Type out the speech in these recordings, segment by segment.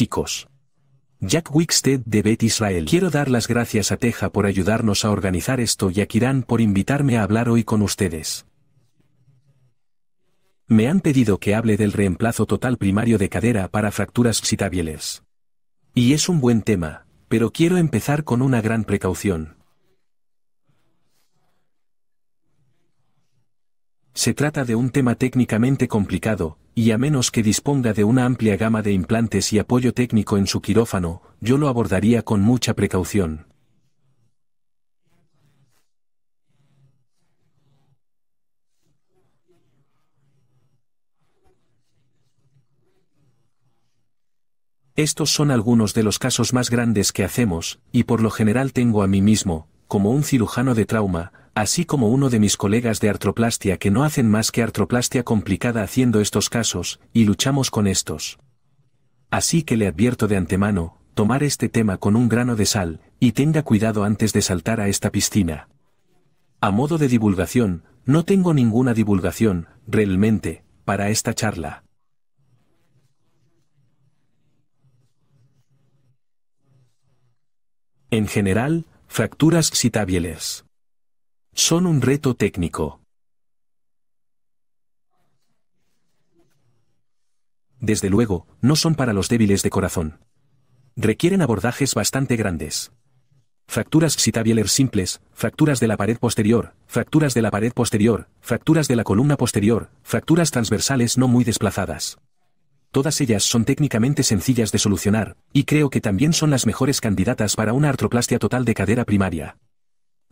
chicos. Jack Wickstead de Bet Israel. Quiero dar las gracias a Teja por ayudarnos a organizar esto y a Kiran por invitarme a hablar hoy con ustedes. Me han pedido que hable del reemplazo total primario de cadera para fracturas citabieles. Y es un buen tema, pero quiero empezar con una gran precaución. Se trata de un tema técnicamente complicado, y a menos que disponga de una amplia gama de implantes y apoyo técnico en su quirófano, yo lo abordaría con mucha precaución. Estos son algunos de los casos más grandes que hacemos, y por lo general tengo a mí mismo, como un cirujano de trauma, así como uno de mis colegas de artroplastia que no hacen más que artroplastia complicada haciendo estos casos, y luchamos con estos. Así que le advierto de antemano, tomar este tema con un grano de sal, y tenga cuidado antes de saltar a esta piscina. A modo de divulgación, no tengo ninguna divulgación, realmente, para esta charla. En general, fracturas citabieles. Son un reto técnico. Desde luego, no son para los débiles de corazón. Requieren abordajes bastante grandes. Fracturas citabieler simples, fracturas de la pared posterior, fracturas de la pared posterior, fracturas de la columna posterior, fracturas transversales no muy desplazadas. Todas ellas son técnicamente sencillas de solucionar, y creo que también son las mejores candidatas para una artroplastia total de cadera primaria.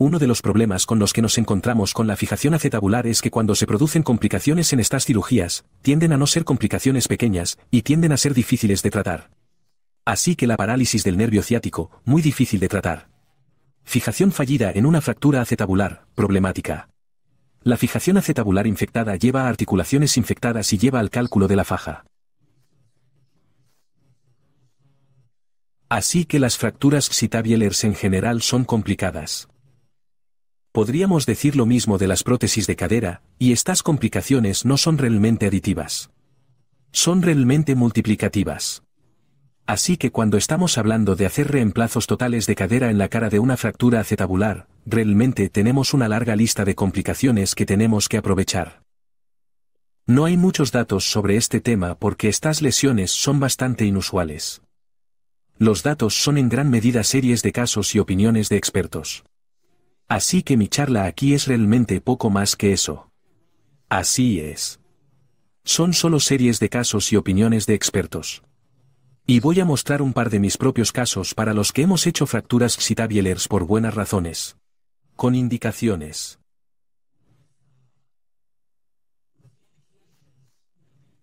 Uno de los problemas con los que nos encontramos con la fijación acetabular es que cuando se producen complicaciones en estas cirugías, tienden a no ser complicaciones pequeñas, y tienden a ser difíciles de tratar. Así que la parálisis del nervio ciático, muy difícil de tratar. Fijación fallida en una fractura acetabular, problemática. La fijación acetabular infectada lleva a articulaciones infectadas y lleva al cálculo de la faja. Así que las fracturas Xitavieler's en general son complicadas. Podríamos decir lo mismo de las prótesis de cadera, y estas complicaciones no son realmente aditivas. Son realmente multiplicativas. Así que cuando estamos hablando de hacer reemplazos totales de cadera en la cara de una fractura acetabular, realmente tenemos una larga lista de complicaciones que tenemos que aprovechar. No hay muchos datos sobre este tema porque estas lesiones son bastante inusuales. Los datos son en gran medida series de casos y opiniones de expertos. Así que mi charla aquí es realmente poco más que eso. Así es. Son solo series de casos y opiniones de expertos. Y voy a mostrar un par de mis propios casos para los que hemos hecho fracturas citabielers por buenas razones. Con indicaciones.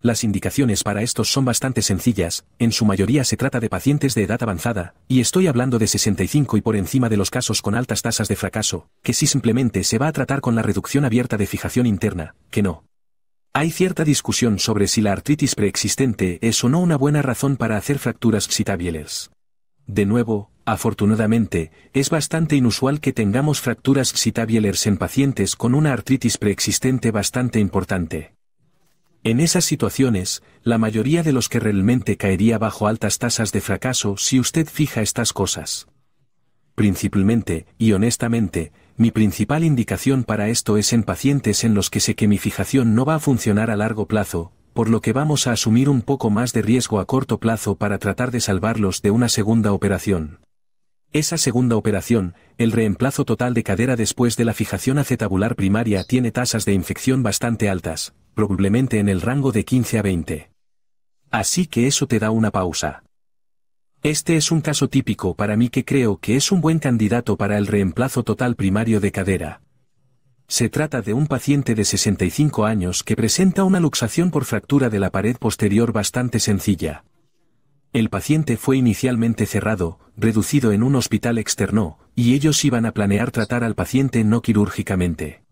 Las indicaciones para estos son bastante sencillas, en su mayoría se trata de pacientes de edad avanzada, y estoy hablando de 65 y por encima de los casos con altas tasas de fracaso, que si simplemente se va a tratar con la reducción abierta de fijación interna, que no. Hay cierta discusión sobre si la artritis preexistente es o no una buena razón para hacer fracturas xitabielers. De nuevo, afortunadamente, es bastante inusual que tengamos fracturas xitabielers en pacientes con una artritis preexistente bastante importante. En esas situaciones, la mayoría de los que realmente caería bajo altas tasas de fracaso si usted fija estas cosas. Principalmente, y honestamente, mi principal indicación para esto es en pacientes en los que sé que mi fijación no va a funcionar a largo plazo, por lo que vamos a asumir un poco más de riesgo a corto plazo para tratar de salvarlos de una segunda operación. Esa segunda operación, el reemplazo total de cadera después de la fijación acetabular primaria tiene tasas de infección bastante altas, probablemente en el rango de 15 a 20. Así que eso te da una pausa. Este es un caso típico para mí que creo que es un buen candidato para el reemplazo total primario de cadera. Se trata de un paciente de 65 años que presenta una luxación por fractura de la pared posterior bastante sencilla. El paciente fue inicialmente cerrado, reducido en un hospital externo, y ellos iban a planear tratar al paciente no quirúrgicamente.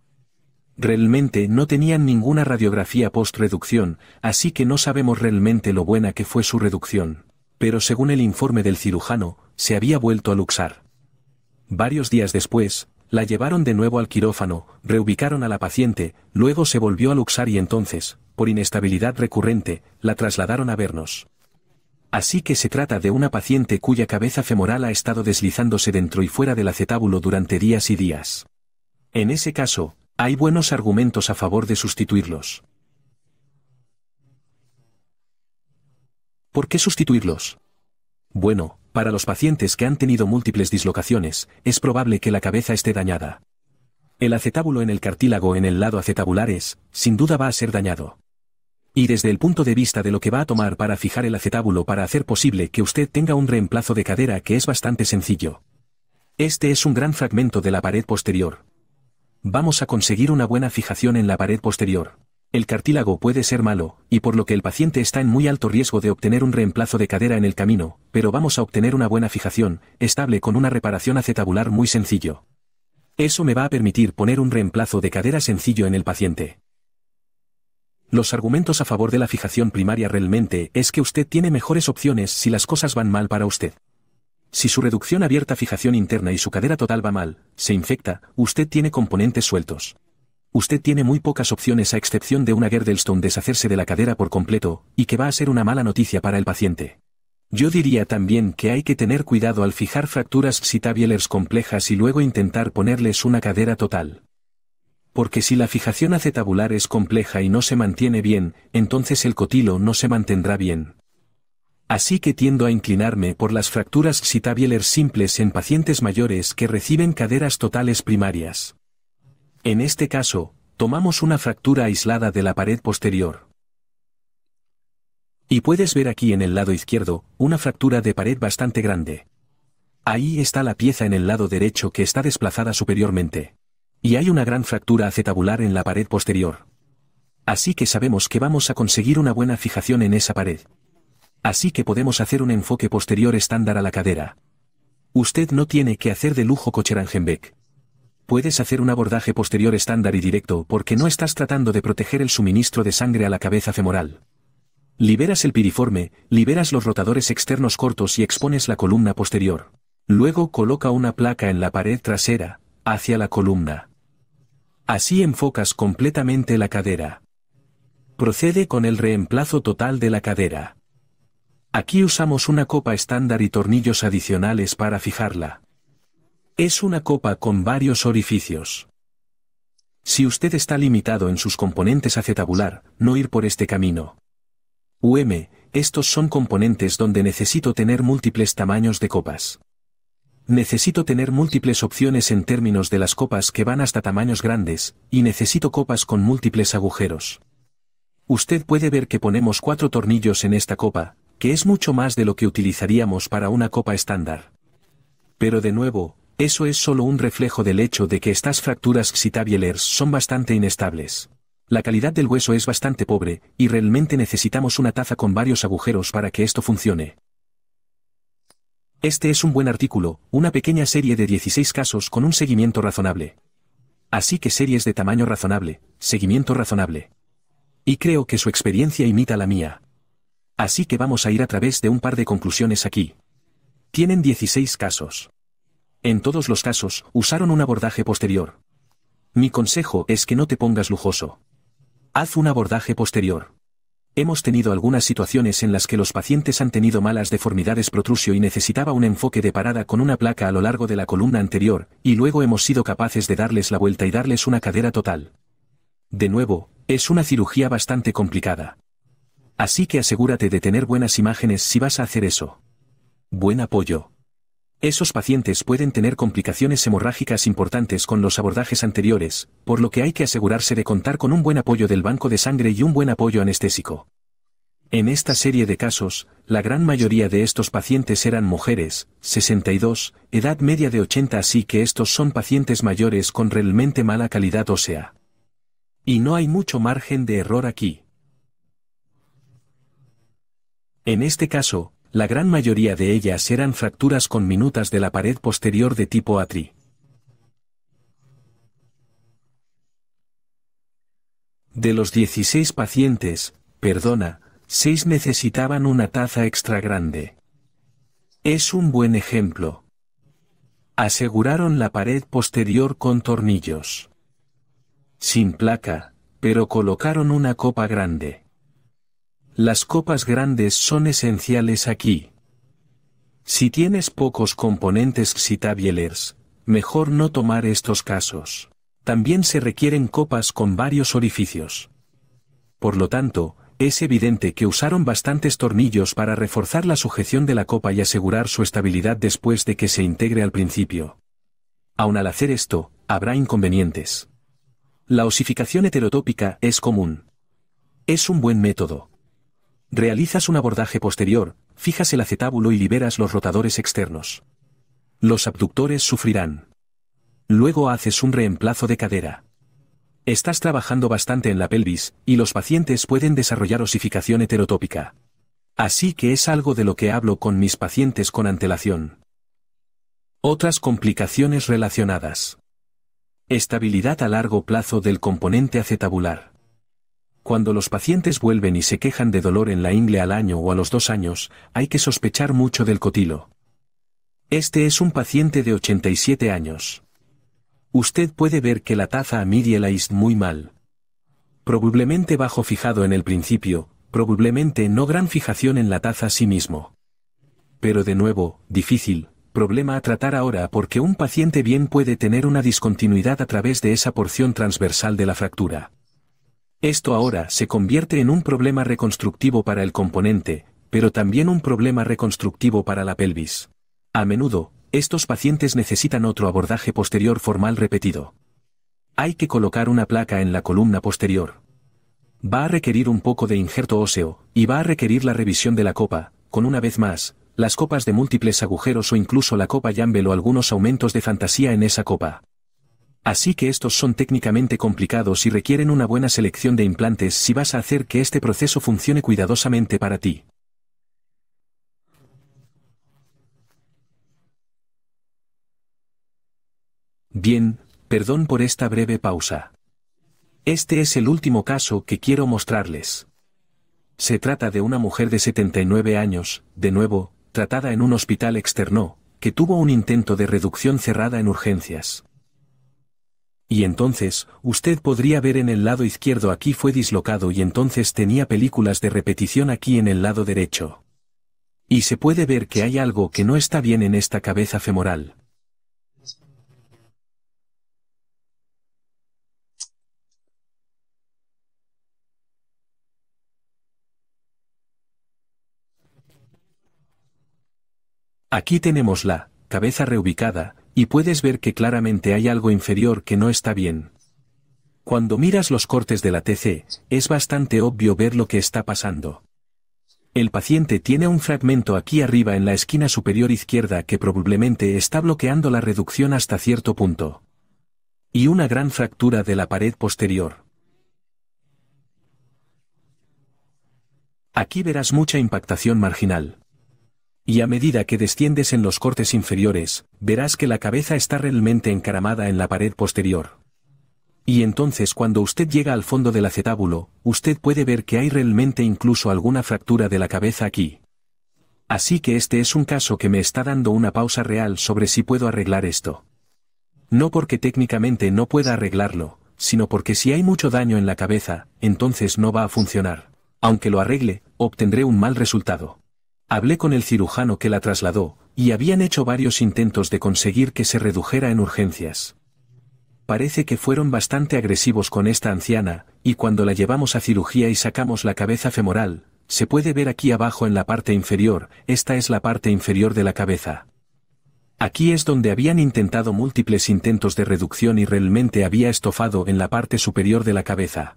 Realmente no tenían ninguna radiografía post-reducción, así que no sabemos realmente lo buena que fue su reducción. Pero según el informe del cirujano, se había vuelto a luxar. Varios días después, la llevaron de nuevo al quirófano, reubicaron a la paciente, luego se volvió a luxar y entonces, por inestabilidad recurrente, la trasladaron a vernos. Así que se trata de una paciente cuya cabeza femoral ha estado deslizándose dentro y fuera del acetábulo durante días y días. En ese caso, hay buenos argumentos a favor de sustituirlos. ¿Por qué sustituirlos? Bueno, para los pacientes que han tenido múltiples dislocaciones, es probable que la cabeza esté dañada. El acetábulo en el cartílago en el lado acetabular es, sin duda va a ser dañado. Y desde el punto de vista de lo que va a tomar para fijar el acetábulo para hacer posible que usted tenga un reemplazo de cadera que es bastante sencillo. Este es un gran fragmento de la pared posterior. Vamos a conseguir una buena fijación en la pared posterior. El cartílago puede ser malo, y por lo que el paciente está en muy alto riesgo de obtener un reemplazo de cadera en el camino, pero vamos a obtener una buena fijación, estable con una reparación acetabular muy sencillo. Eso me va a permitir poner un reemplazo de cadera sencillo en el paciente. Los argumentos a favor de la fijación primaria realmente es que usted tiene mejores opciones si las cosas van mal para usted. Si su reducción abierta fijación interna y su cadera total va mal, se infecta, usted tiene componentes sueltos. Usted tiene muy pocas opciones a excepción de una Gerdelstone deshacerse de la cadera por completo, y que va a ser una mala noticia para el paciente. Yo diría también que hay que tener cuidado al fijar fracturas psitabieles complejas y luego intentar ponerles una cadera total porque si la fijación acetabular es compleja y no se mantiene bien, entonces el cotilo no se mantendrá bien. Así que tiendo a inclinarme por las fracturas citabieler simples en pacientes mayores que reciben caderas totales primarias. En este caso, tomamos una fractura aislada de la pared posterior. Y puedes ver aquí en el lado izquierdo, una fractura de pared bastante grande. Ahí está la pieza en el lado derecho que está desplazada superiormente. Y hay una gran fractura acetabular en la pared posterior. Así que sabemos que vamos a conseguir una buena fijación en esa pared. Así que podemos hacer un enfoque posterior estándar a la cadera. Usted no tiene que hacer de lujo Cocherangenbeck. Puedes hacer un abordaje posterior estándar y directo porque no estás tratando de proteger el suministro de sangre a la cabeza femoral. Liberas el piriforme, liberas los rotadores externos cortos y expones la columna posterior. Luego coloca una placa en la pared trasera, hacia la columna. Así enfocas completamente la cadera. Procede con el reemplazo total de la cadera. Aquí usamos una copa estándar y tornillos adicionales para fijarla. Es una copa con varios orificios. Si usted está limitado en sus componentes acetabular, no ir por este camino. UM, estos son componentes donde necesito tener múltiples tamaños de copas. Necesito tener múltiples opciones en términos de las copas que van hasta tamaños grandes, y necesito copas con múltiples agujeros. Usted puede ver que ponemos cuatro tornillos en esta copa, que es mucho más de lo que utilizaríamos para una copa estándar. Pero de nuevo, eso es solo un reflejo del hecho de que estas fracturas xitabielers son bastante inestables. La calidad del hueso es bastante pobre, y realmente necesitamos una taza con varios agujeros para que esto funcione. Este es un buen artículo, una pequeña serie de 16 casos con un seguimiento razonable. Así que series de tamaño razonable, seguimiento razonable. Y creo que su experiencia imita la mía. Así que vamos a ir a través de un par de conclusiones aquí. Tienen 16 casos. En todos los casos, usaron un abordaje posterior. Mi consejo es que no te pongas lujoso. Haz un abordaje posterior. Hemos tenido algunas situaciones en las que los pacientes han tenido malas deformidades protrusio y necesitaba un enfoque de parada con una placa a lo largo de la columna anterior, y luego hemos sido capaces de darles la vuelta y darles una cadera total. De nuevo, es una cirugía bastante complicada. Así que asegúrate de tener buenas imágenes si vas a hacer eso. Buen apoyo. Esos pacientes pueden tener complicaciones hemorrágicas importantes con los abordajes anteriores, por lo que hay que asegurarse de contar con un buen apoyo del banco de sangre y un buen apoyo anestésico. En esta serie de casos, la gran mayoría de estos pacientes eran mujeres, 62, edad media de 80 así que estos son pacientes mayores con realmente mala calidad ósea. Y no hay mucho margen de error aquí. En este caso, la gran mayoría de ellas eran fracturas conminutas de la pared posterior de tipo atri. De los 16 pacientes, perdona, 6 necesitaban una taza extra grande. Es un buen ejemplo. Aseguraron la pared posterior con tornillos. Sin placa, pero colocaron una copa grande. Las copas grandes son esenciales aquí. Si tienes pocos componentes xitabielers, mejor no tomar estos casos. También se requieren copas con varios orificios. Por lo tanto, es evidente que usaron bastantes tornillos para reforzar la sujeción de la copa y asegurar su estabilidad después de que se integre al principio. Aun al hacer esto, habrá inconvenientes. La osificación heterotópica es común. Es un buen método, Realizas un abordaje posterior, fijas el acetábulo y liberas los rotadores externos. Los abductores sufrirán. Luego haces un reemplazo de cadera. Estás trabajando bastante en la pelvis, y los pacientes pueden desarrollar osificación heterotópica. Así que es algo de lo que hablo con mis pacientes con antelación. Otras complicaciones relacionadas. Estabilidad a largo plazo del componente acetabular. Cuando los pacientes vuelven y se quejan de dolor en la ingle al año o a los dos años, hay que sospechar mucho del cotilo. Este es un paciente de 87 años. Usted puede ver que la taza a la is muy mal. Probablemente bajo fijado en el principio, probablemente no gran fijación en la taza a sí mismo. Pero de nuevo, difícil, problema a tratar ahora porque un paciente bien puede tener una discontinuidad a través de esa porción transversal de la fractura. Esto ahora se convierte en un problema reconstructivo para el componente, pero también un problema reconstructivo para la pelvis. A menudo, estos pacientes necesitan otro abordaje posterior formal repetido. Hay que colocar una placa en la columna posterior. Va a requerir un poco de injerto óseo, y va a requerir la revisión de la copa, con una vez más, las copas de múltiples agujeros o incluso la copa Jambel o algunos aumentos de fantasía en esa copa. Así que estos son técnicamente complicados y requieren una buena selección de implantes si vas a hacer que este proceso funcione cuidadosamente para ti. Bien, perdón por esta breve pausa. Este es el último caso que quiero mostrarles. Se trata de una mujer de 79 años, de nuevo, tratada en un hospital externo, que tuvo un intento de reducción cerrada en urgencias. Y entonces, usted podría ver en el lado izquierdo aquí fue dislocado y entonces tenía películas de repetición aquí en el lado derecho. Y se puede ver que hay algo que no está bien en esta cabeza femoral. Aquí tenemos la cabeza reubicada, y puedes ver que claramente hay algo inferior que no está bien. Cuando miras los cortes de la TC, es bastante obvio ver lo que está pasando. El paciente tiene un fragmento aquí arriba en la esquina superior izquierda que probablemente está bloqueando la reducción hasta cierto punto. Y una gran fractura de la pared posterior. Aquí verás mucha impactación marginal. Y a medida que desciendes en los cortes inferiores, verás que la cabeza está realmente encaramada en la pared posterior. Y entonces cuando usted llega al fondo del acetábulo, usted puede ver que hay realmente incluso alguna fractura de la cabeza aquí. Así que este es un caso que me está dando una pausa real sobre si puedo arreglar esto. No porque técnicamente no pueda arreglarlo, sino porque si hay mucho daño en la cabeza, entonces no va a funcionar. Aunque lo arregle, obtendré un mal resultado. Hablé con el cirujano que la trasladó, y habían hecho varios intentos de conseguir que se redujera en urgencias. Parece que fueron bastante agresivos con esta anciana, y cuando la llevamos a cirugía y sacamos la cabeza femoral, se puede ver aquí abajo en la parte inferior, esta es la parte inferior de la cabeza. Aquí es donde habían intentado múltiples intentos de reducción y realmente había estofado en la parte superior de la cabeza.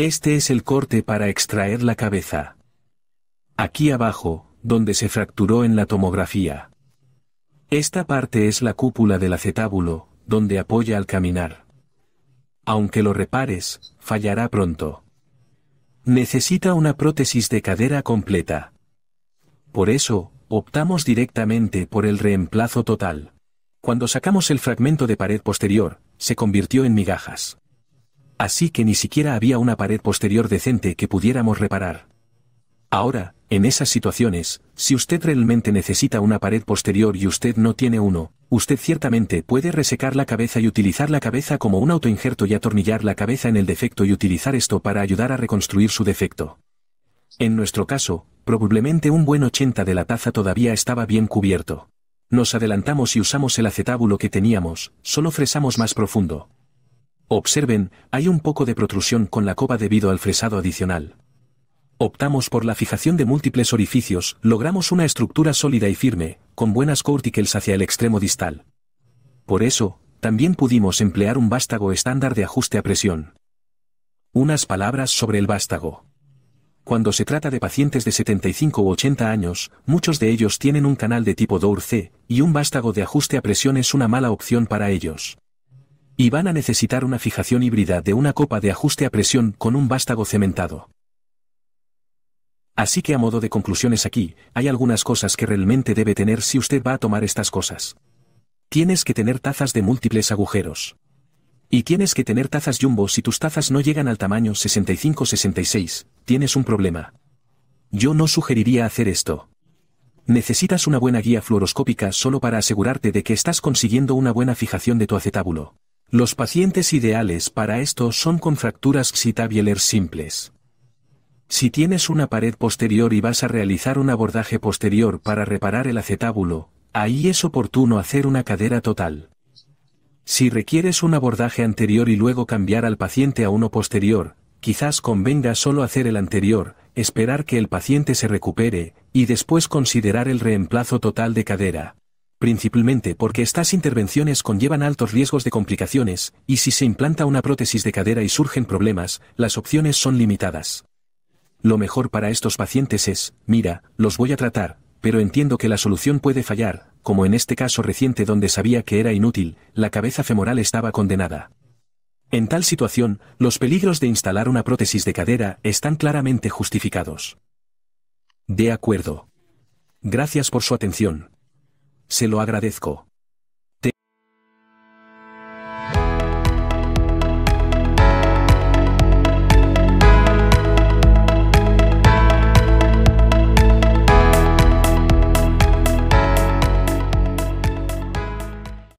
Este es el corte para extraer la cabeza. Aquí abajo, donde se fracturó en la tomografía. Esta parte es la cúpula del acetábulo, donde apoya al caminar. Aunque lo repares, fallará pronto. Necesita una prótesis de cadera completa. Por eso, optamos directamente por el reemplazo total. Cuando sacamos el fragmento de pared posterior, se convirtió en migajas. Así que ni siquiera había una pared posterior decente que pudiéramos reparar. Ahora, en esas situaciones, si usted realmente necesita una pared posterior y usted no tiene uno, usted ciertamente puede resecar la cabeza y utilizar la cabeza como un autoinjerto y atornillar la cabeza en el defecto y utilizar esto para ayudar a reconstruir su defecto. En nuestro caso, probablemente un buen 80 de la taza todavía estaba bien cubierto. Nos adelantamos y usamos el acetábulo que teníamos, solo fresamos más profundo. Observen, hay un poco de protrusión con la copa debido al fresado adicional. Optamos por la fijación de múltiples orificios, logramos una estructura sólida y firme, con buenas corticals hacia el extremo distal. Por eso, también pudimos emplear un vástago estándar de ajuste a presión. Unas palabras sobre el vástago. Cuando se trata de pacientes de 75 u 80 años, muchos de ellos tienen un canal de tipo Dour C, y un vástago de ajuste a presión es una mala opción para ellos. Y van a necesitar una fijación híbrida de una copa de ajuste a presión con un vástago cementado. Así que a modo de conclusiones aquí, hay algunas cosas que realmente debe tener si usted va a tomar estas cosas. Tienes que tener tazas de múltiples agujeros. Y tienes que tener tazas jumbo si tus tazas no llegan al tamaño 65-66, tienes un problema. Yo no sugeriría hacer esto. Necesitas una buena guía fluoroscópica solo para asegurarte de que estás consiguiendo una buena fijación de tu acetábulo. Los pacientes ideales para esto son con fracturas xitavieler simples. Si tienes una pared posterior y vas a realizar un abordaje posterior para reparar el acetábulo, ahí es oportuno hacer una cadera total. Si requieres un abordaje anterior y luego cambiar al paciente a uno posterior, quizás convenga solo hacer el anterior, esperar que el paciente se recupere, y después considerar el reemplazo total de cadera principalmente porque estas intervenciones conllevan altos riesgos de complicaciones, y si se implanta una prótesis de cadera y surgen problemas, las opciones son limitadas. Lo mejor para estos pacientes es, mira, los voy a tratar, pero entiendo que la solución puede fallar, como en este caso reciente donde sabía que era inútil, la cabeza femoral estaba condenada. En tal situación, los peligros de instalar una prótesis de cadera están claramente justificados. De acuerdo. Gracias por su atención. Se lo agradezco.